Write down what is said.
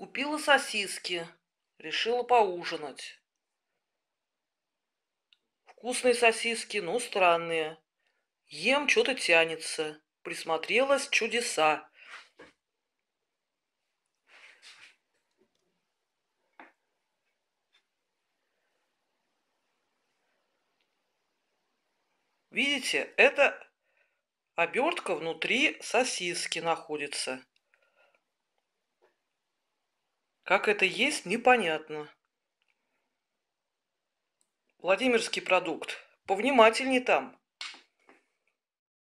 Купила сосиски, решила поужинать. Вкусные сосиски, ну, странные. Ем, что-то тянется. Присмотрелась чудеса. Видите, это обертка внутри сосиски находится. Как это есть, непонятно. Владимирский продукт. Повнимательней там.